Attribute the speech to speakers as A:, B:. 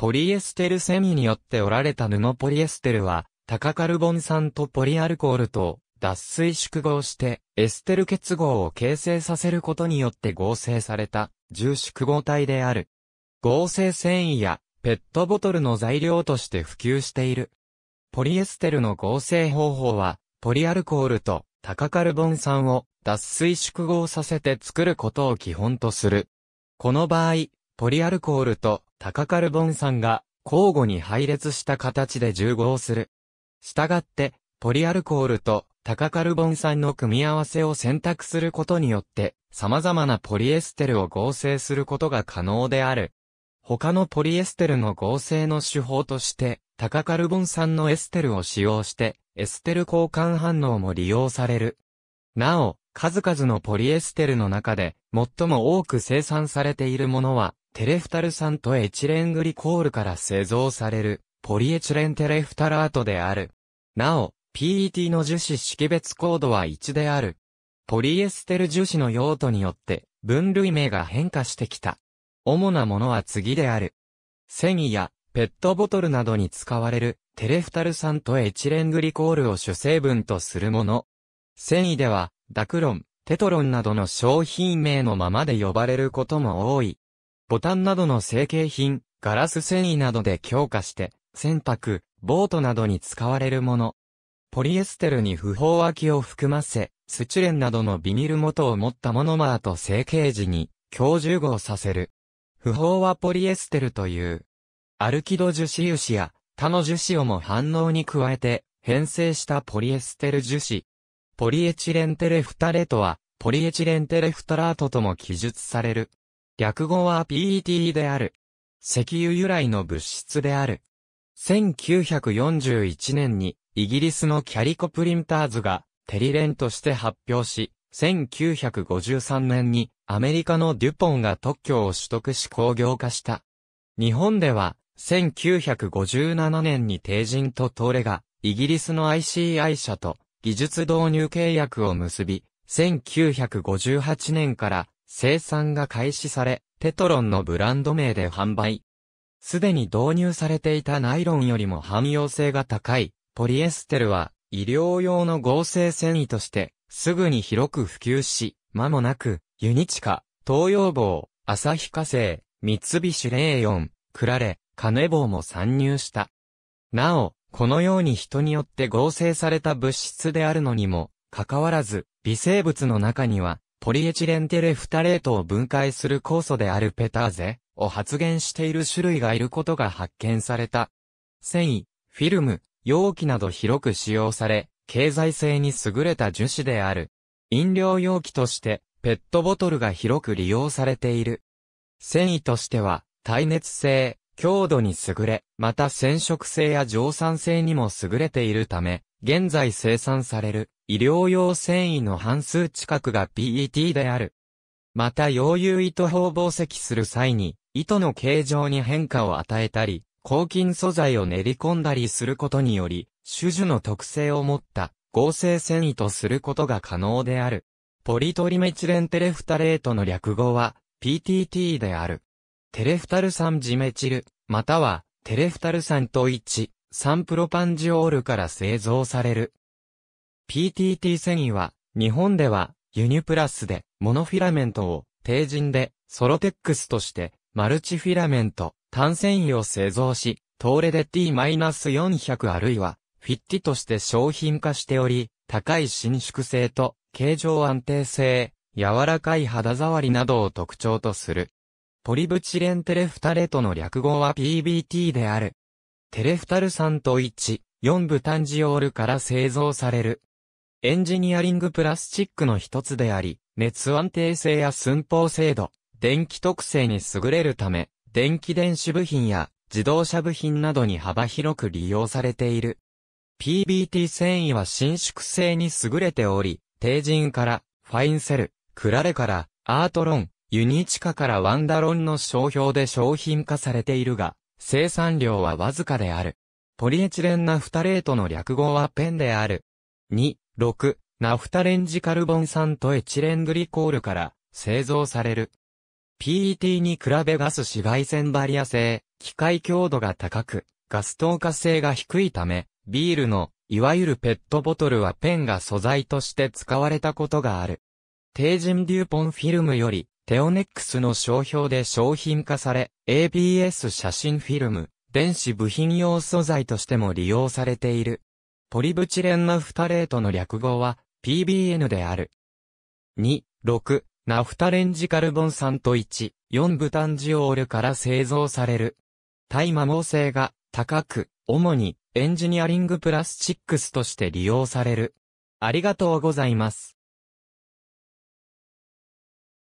A: ポリエステル繊維によって織られた布ポリエステルは、高カルボン酸とポリアルコールと脱水縮合してエステル結合を形成させることによって合成された重縮合体である。合成繊維やペットボトルの材料として普及している。ポリエステルの合成方法は、ポリアルコールと高カルボン酸を脱水縮合させて作ることを基本とする。この場合、ポリアルコールと高カルボン酸が交互に配列した形で重合する。したがって、ポリアルコールと高カルボン酸の組み合わせを選択することによって、様々なポリエステルを合成することが可能である。他のポリエステルの合成の手法として、高カルボン酸のエステルを使用して、エステル交換反応も利用される。なお、数々のポリエステルの中で、最も多く生産されているものは、テレフタル酸とエチレングリコールから製造される、ポリエチレンテレフタラートである。なお、PET の樹脂識別コードは1である。ポリエステル樹脂の用途によって、分類名が変化してきた。主なものは次である。繊維やペットボトルなどに使われるテレフタル酸とエチレングリコールを主成分とするもの。繊維ではダクロン、テトロンなどの商品名のままで呼ばれることも多い。ボタンなどの成形品、ガラス繊維などで強化して、洗濯、ボートなどに使われるもの。ポリエステルに不飽和を含ませ、スチュレンなどのビニル元を持ったモノマーと成形時に、強重合させる。不飽和ポリエステルという、アルキド樹脂油脂や他の樹脂をも反応に加えて、変成したポリエステル樹脂。ポリエチレンテレフタレとは、ポリエチレンテレフタラートとも記述される。略語は PET である。石油由来の物質である。1941年にイギリスのキャリコプリンターズがテリレンとして発表し、1953年にアメリカのデュポンが特許を取得し工業化した。日本では1957年に帝人とトーレがイギリスの ICI 社と技術導入契約を結び、1958年から生産が開始され、テトロンのブランド名で販売。すでに導入されていたナイロンよりも汎用性が高い、ポリエステルは、医療用の合成繊維として、すぐに広く普及し、間もなく、ユニチカ、東洋棒、ヒカ製、三菱レーン、クラレ、カネ棒も参入した。なお、このように人によって合成された物質であるのにも、かかわらず、微生物の中には、ポリエチレンテレフタレートを分解する酵素であるペターゼを発現している種類がいることが発見された。繊維、フィルム、容器など広く使用され、経済性に優れた樹脂である。飲料容器としてペットボトルが広く利用されている。繊維としては耐熱性、強度に優れ、また染色性や蒸散性にも優れているため、現在生産される医療用繊維の半数近くが PET である。また溶融糸縫紡石する際に、糸の形状に変化を与えたり、抗菌素材を練り込んだりすることにより、種々の特性を持った合成繊維とすることが可能である。ポリトリメチレンテレフタレートの略語は PTT である。テレフタル酸ジメチル、または、テレフタル酸とサ酸プロパンジオールから製造される。PTT 繊維は、日本では、ユニプラスで、モノフィラメントを、低人で、ソロテックスとして、マルチフィラメント、単繊維を製造し、トーレで T-400 あるいは、フィッティとして商品化しており、高い伸縮性と、形状安定性、柔らかい肌触りなどを特徴とする。ポリブチレンテレフタレとの略語は PBT である。テレフタル酸と1、4ブタンジオールから製造される。エンジニアリングプラスチックの一つであり、熱安定性や寸法精度、電気特性に優れるため、電気電子部品や自動車部品などに幅広く利用されている。PBT 繊維は伸縮性に優れており、低人から、ファインセル、クラレから、アートロン、ユニチカからワンダロンの商標で商品化されているが、生産量はわずかである。ポリエチレンナフタレートの略語はペンである。2、6、ナフタレンジカルボン酸とエチレングリコールから製造される。PET に比べガス紫外線バリア性、機械強度が高く、ガス透過性が低いため、ビールの、いわゆるペットボトルはペンが素材として使われたことがある。低人デュポンフィルムより、テオネックスの商標で商品化され、ABS 写真フィルム、電子部品用素材としても利用されている。ポリブチレンナフタレートの略語は PBN である。2、6、ナフタレンジカルボン酸と1、4ブタンジオールから製造される。大摩耗性が高く、主にエンジニアリングプラスチックスとして利用される。ありがとうございます。